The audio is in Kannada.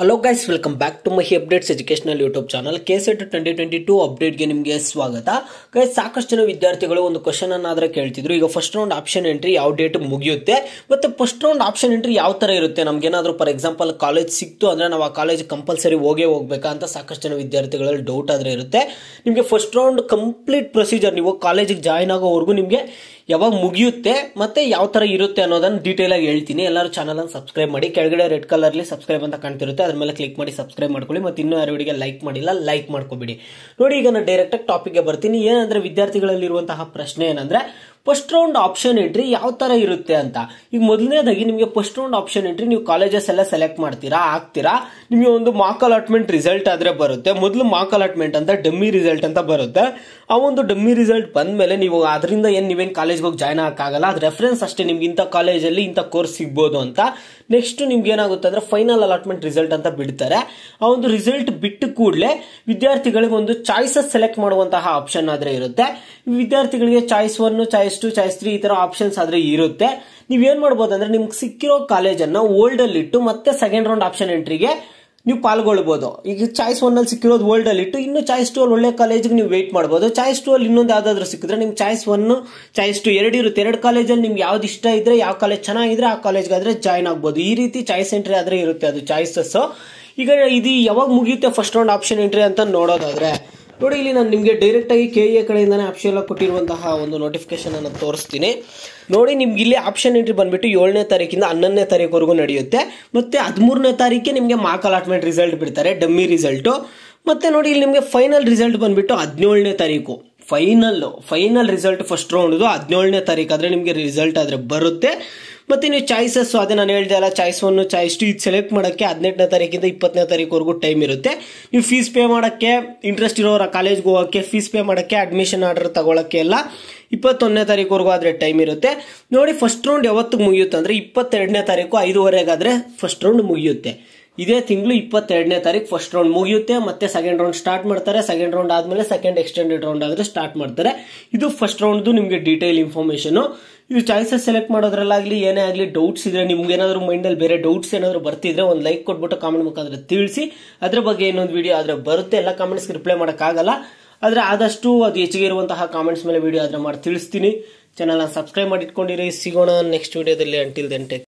hello guys welcome back to my updates educational YouTube channel K set twenty twenty two ಅಪ್ಡೇಟ್ಗೆ ನಿಮಗೆ ಸ್ವಾಗತ ಗೈಸ್ ಸಾಕಷ್ಟು ಜನ ವಿದ್ಯಾರ್ಥಿಗಳು ಒಂದು ಕ್ವಶನ್ ಅನ್ನಾದರೆ ಕೇಳ್ತಿದ್ರು ಈಗ ಫಸ್ಟ್ ರೌಂಡ್ ಆಪ್ಷನ್ ಎಂಟ್ರಿ ಯಾವ ಡೇಟ್ ಮುಗಿಯುತ್ತೆ ಮತ್ತು ಫಸ್ಟ್ ರೌಂಡ್ ಆಪ್ಷನ್ ಎಂಟ್ರಿ ಯಾವ ಥರ ಇರುತ್ತೆ ನಮಗೇನಾದರೂ ಫಾರ್ ಎಕ್ಸಾಂಪಲ್ ಕಾಲೇಜ್ ಸಿಕ್ತು ಅಂದರೆ ನಾವು ಆ ಕಾಲೇಜ್ ಕಂಪಲ್ಸರಿ ಹೋಗೇ ಹೋಗಬೇಕಾ ಅಂತ ಸಾಕಷ್ಟು ಜನ ವಿದ್ಯಾರ್ಥಿಗಳಲ್ಲಿ ಡೌಟ್ ಆದರೆ ಇರುತ್ತೆ ನಿಮಗೆ ಫಸ್ಟ್ ರೌಂಡ್ ಕಂಪ್ಲೀಟ್ ಪ್ರೊಸೀಜರ್ ನೀವು ಕಾಲೇಜಿಗೆ ಜಾಯ್ನ್ ಆಗೋವರೆಗೂ ನಿಮಗೆ ಯಾವಾಗ ಮುಗಿಯುತ್ತೆ ಮತ್ತೆ ಯಾವ ತರ ಇರುತ್ತೆ ಅನ್ನೋದನ್ನ ಡೀಟೇಲ್ ಆಗಿ ಹೇಳ್ತೀನಿ ಎಲ್ಲರೂ ಅನ್ನು ಸಬ್ಸ್ಕ್ರೈಬ್ ಮಾಡಿ ಕೆಳಗಡೆ ರೆಡ್ ಕಲರ್ಲಿ ಸಬ್ಸ್ಕ್ರೈಬ್ ಅಂತ ಕಾಣ್ತಿರುತ್ತೆ ಅದ್ರ ಮೇಲೆ ಕ್ಲಿಕ್ ಮಾಡಿ ಸಬ್ಸ್ಕ್ರೈಬ್ ಮಾಡ್ಕೊಳ್ಳಿ ಮತ್ತೆ ಇನ್ನೂ ಯಾರಿಗೆ ಲೈಕ್ ಮಾಡಿಲ್ಲ ಲೈಕ್ ಮಾಡ್ಕೊಬಿಡಿ ನೋಡಿ ಈಗ ನಾನು ಡೈರೆಕ್ಟಾಗಿ ಟಾಪಿಕ್ಗೆ ಬರ್ತೀನಿ ಏನಂದ್ರೆ ವಿದ್ಯಾರ್ಥಿಗಳಲ್ಲಿರುವಂತಹ ಪ್ರಶ್ನೆ ಏನಂದ್ರೆ ಫಸ್ಟ್ ರೌಂಡ್ ಆಪ್ಷನ್ ಎಂಟ್ರಿ ಯಾವ ತರ ಇರುತ್ತೆ ಅಂತ ಈಗ ಮೊದಲನೇದಾಗಿ ನಿಮಗೆ ಫಸ್ಟ್ ರೌಂಡ್ ಆಪ್ಷನ್ ಎಂಟ್ರಿ ನೀವು ಕಾಲೇಜಸ್ ಎಲ್ಲ ಸೆಲೆಕ್ಟ್ ಮಾಡ್ತೀರಾ ಆಗ್ತೀರಾ ನಿಮಗೆ ಒಂದು ಮಾಕ್ ಅಲಾಟ್ಮೆಂಟ್ ರಿಸಲ್ಟ್ ಆದ್ರೆ ಬರುತ್ತೆ ಮೊದಲು ಮಾಕ್ ಅಲಾಟ್ಮೆಂಟ್ ಅಂತ ಡಮ್ಮಿ ರಿಸಲ್ಟ್ ಅಂತ ಬರುತ್ತೆ ಆ ಒಂದು ಡಮ್ಮಿ ರಿಸಲ್ಟ್ ಬಂದ ಮೇಲೆ ನೀವು ಅದರಿಂದ ಏನು ನೀವೇನು ಕಾಲೇಜ್ಗೆ ಹೋಗಿ ಜಾಯ್ನ್ ಹಾಕಾಗಲ್ಲ ಅದು ರೆಫರೆನ್ಸ್ ಅಷ್ಟೇ ನಿಮ್ಗೆ ಇಂಥ ಕಾಲೇಜಲ್ಲಿ ಇಂಥ ಕೋರ್ಸ್ ಸಿಗ್ಬೋದು ಅಂತ ನೆಕ್ಸ್ಟ್ ನಿಮ್ಗೆ ಏನಾಗುತ್ತೆ ಅಂದ್ರೆ ಫೈನಲ್ ಅಲಾಟ್ಮೆಂಟ್ ರಿಸಲ್ಟ್ ಅಂತ ಬಿಡ್ತಾರೆ ಆ ಒಂದು ರಿಸಲ್ಟ್ ಬಿಟ್ಟು ಕೂಡಲೇ ವಿದ್ಯಾರ್ಥಿಗಳಿಗೆ ಒಂದು ಚಾಯ್ಸಸ್ ಸೆಲೆಕ್ಟ್ ಮಾಡುವಂತಹ ಆಪ್ಷನ್ ಆದ್ರೆ ಇರುತ್ತೆ ವಿದ್ಯಾರ್ಥಿಗಳಿಗೆ choice one choice choice two choice three ಈ ತರ ಆಪ್ಷನ್ಸ್ ಆದ್ರೆ ಇರುತ್ತೆ ನೀವು ಏನ್ ಮಾಡಬಹುದು ಅಂದ್ರೆ ನಿಮ್ಗೆ ಸಿಕ್ಕಿರೋ ಕಾಲೇಜನ್ನು ಓಲ್ಡ್ ಅಲ್ಲಿ ಇಟ್ಟು ಮತ್ತೆ ಸೆಕೆಂಡ್ ರೌಂಡ್ ಆಪ್ಷನ್ ಎಂಟ್ರಿಗೆ ನೀವು ಪಾಲ್ಗೊಳ್ಬಹುದು ಈಗ ಚಾಯ್ಸ್ ಒನ್ ಅಲ್ಲಿ ಸಿಕ್ಕಿರೋದು ವರ್ಲ್ಡ್ ಅಲ್ಲಿ ಇಟ್ಟು ಇನ್ನು ಚಾಯ್ಸ್ ಟು ಅಲ್ಲಿ ಒಳ್ಳೆ ಕಾಲೇಜಿಗೆ ನೀವು ವೇಟ್ ಮಾಡಬಹುದು ಚಾಯ್ಸ್ ಟು ಅಲ್ಲಿ ಇನ್ನೊಂದು ಯಾವ್ದಾದ್ರು ಸಿಕ್ಕಿದ್ರೆ ನಿಮ್ಗೆ ಚಾಯ್ಸ್ ಒನ್ ಚಾಯ್ಸ್ ಟು ಎರಡು ಇರುತ್ತೆ ಎರಡು ಕಾಲೇಜಲ್ಲಿ ನಿಮ್ಗೆ ಯಾವ್ದು ಇಷ್ಟ ಇದ್ರೆ ಯಾವ ಕಾಲೇಜ್ ಚೆನ್ನಾಗಿದ್ರೆ ಆ ಕಾಲೇಜ್ ಆದ್ರೆ ಜಾಯ್ನ್ ಆಗ್ಬಹುದು ಈ ರೀತಿ ಚಾಯ್ಸ್ ಎಂಟ್ರಿ ಆದ್ರೆ ಇರುತ್ತೆ ಅದು ಚಾಯ್ಸಸ್ ಈಗ ಇದು ಯಾವಾಗ ಮುಗಿಯುತ್ತೆ ಫಸ್ಟ್ ರೌಂಡ್ ಆಪ್ಷನ್ ಎಂಟ್ರಿ ಅಂತ ನೋಡೋದಾದ್ರೆ ನೋಡಿ ಇಲ್ಲಿ ನಾನು ನಿಮಗೆ ಡೈರೆಕ್ಟಾಗಿ ಕೆ ಎ e ಕಡೆಯಿಂದನೇ ಆಪ್ಷನ್ ಕೊಟ್ಟಿರುವಂತಹ ಒಂದು ನೋಟಿಫಿಕೇಶನ್ ಅನ್ನು ತೋರಿಸ್ತೀನಿ ನೋಡಿ ನಿಮ್ಗೆ ಇಲ್ಲಿ ಆಪ್ಷನ್ ಎಂಟ್ರಿ ಬಂದ್ಬಿಟ್ಟು ಏಳನೇ ತಾರೀಕಿಂದ ಹನ್ನೊಂದನೇ ತಾರೀಕುವರೆಗೂ ನಡೆಯುತ್ತೆ ಮತ್ತು ಹದಿಮೂರನೇ ತಾರೀಕಿಗೆ ನಿಮಗೆ ಮಾರ್ಕ್ ಅಲಾಟ್ಮೆಂಟ್ ರಿಸಲ್ಟ್ ಬಿಡ್ತಾರೆ ಡಮ್ಮಿ ರಿಸಲ್ಟು ಮತ್ತು ನೋಡಿ ಇಲ್ಲಿ ನಿಮಗೆ ಫೈನಲ್ ರಿಸಲ್ಟ್ ಬಂದುಬಿಟ್ಟು ಹದಿನೇಳನೇ ತಾರೀಕು ಫೈನಲ್ ಫೈನಲ್ ರಿಸಲ್ಟ್ ಫಸ್ಟ್ ರೌಂಡ್ದು ಹದಿನೇಳನೇ ತಾರೀಕು ಆದರೆ ನಿಮಗೆ ರಿಸಲ್ಟ್ ಆದರೆ ಬರುತ್ತೆ ಮತ್ತೆ ನೀವು ಚಾಯ್ಸಸ್ಸು ಅದೇ ನಾನು ಹೇಳಿದೆ ಅಲ್ಲ ಚಾಯ್ಸ್ ಒನ್ ಚಾಯ್ಸ್ ಟು ಇದು ಸೆಲೆಕ್ಟ್ ಮಾಡೋಕ್ಕೆ ಹದಿನೆಂಟನೇ ತಾರೀಕಿಂದ ಇಪ್ಪತ್ತನೇ ತಾರೀಕುವರೆಗೂ ಟೈಮ್ ಇರುತ್ತೆ ನೀವು ಫೀಸ್ ಪೇ ಮಾಡೋಕ್ಕೆ ಇಂಟ್ರೆಸ್ಟ್ ಇರೋರ ಕಾಲೇಜ್ಗೆ ಹೋಗೋಕ್ಕೆ ಫೀಸ್ ಪೇ ಮಾಡೋಕ್ಕೆ ಅಡ್ಮಿಷನ್ ಆರ್ಡರ್ ತಗೊಳಕ್ಕೆ ಎಲ್ಲ ಇಪ್ಪತ್ತೊಂದನೇ ತಾರೀಕುವರೆಗೂ ಆದರೆ ಟೈಮ್ ಇರುತ್ತೆ ನೋಡಿ ಫಸ್ಟ್ ರೌಂಡ್ ಯಾವತ್ತಿಗೆ ಮುಗಿಯುತ್ತೆ ಅಂದರೆ ಇಪ್ಪತ್ತೆರಡನೇ ತಾರೀಕು ಐದುವರೆಗಾದರೆ ಫಸ್ಟ್ ರೌಂಡ್ ಮುಗಿಯುತ್ತೆ ಇದೇ ತಿಂಗಳು ಇಪ್ಪತ್ತೆರಡನೇ ತಾರೀಕು ಫಸ್ಟ್ ರೌಂಡ್ ಮುಗಿಯುತ್ತೆ ಮತ್ತೆ ಸೆಕೆಂಡ್ ರೌಂಡ್ ಸ್ಟಾರ್ಟ್ ಮಾಡ್ತಾರೆ ಸೆಕೆಂಡ್ ರೌಂಡ್ ಆದಮೇಲೆ ಸೆಕೆಂಡ್ ಎಕ್ಸ್ಟೆಂಡೆಡ್ ರೌಂಡ್ ಆದರೆ ಸ್ಟಾರ್ಟ್ ಮಾಡ್ತಾರೆ ಇದು ಫಸ್ಟ್ ರೌಂಡ್ದು ನಿಮಗೆ ಡೀಟೇಲ್ ಇನ್ಫಾರ್ಮೇಷನು ಈ ಚಾಯ್ಸಸ್ ಸೆಲೆಕ್ಟ್ ಮಾಡೋದ್ರಲ್ಲಾಗಲಿ ಏನೇ ಆಗಲಿ ಡೌಟ್ಸ್ ಇದ್ರೆ ನಿಮ್ಗೆ ಏನಾದರೂ ಮೈಂಡಲ್ಲಿ ಬೇರೆ ಡೌಟ್ಸ್ ಏನಾದರೂ ಬರ್ತಿದ್ರೆ ಒಂದು ಲೈಕ್ ಕೊಟ್ಬಿಟ್ಟು ಕಾಮೆಂಟ್ ಮುಖಾಂತರ ತಿಳಿಸಿ ಅದ್ರ ಬಗ್ಗೆ ಇನ್ನೊಂದು ವಿಡಿಯೋ ಆದರೆ ಬರುತ್ತೆ ಎಲ್ಲ ಕಾಮೆಂಟ್ಸ್ಗೆ ರಿಪ್ಲೈ ಮಾಡೋಕ್ಕಾಗಲ್ಲ ಆದರೆ ಆದಷ್ಟು ಅದು ಹೆಚ್ಚಿಗೆ ಇರುವಂತಹ ಕಾಮೆಂಟ್ಸ್ ಮೇಲೆ ವೀಡಿಯೋ ಆದರೆ ಮಾಡಿ ತಿಳಿಸ್ತೀನಿ ಚಾನಲ್ನ ಸಬ್ಸ್ಕ್ರೈಬ್ ಮಾಡಿಟ್ಕೊಂಡಿರಿ ಸಿಗೋಣ ನೆಕ್ಸ್ಟ್ ವಿಡಿಯೋದಲ್ಲಿ ಅಂಟಿಲ್ ದೆನ್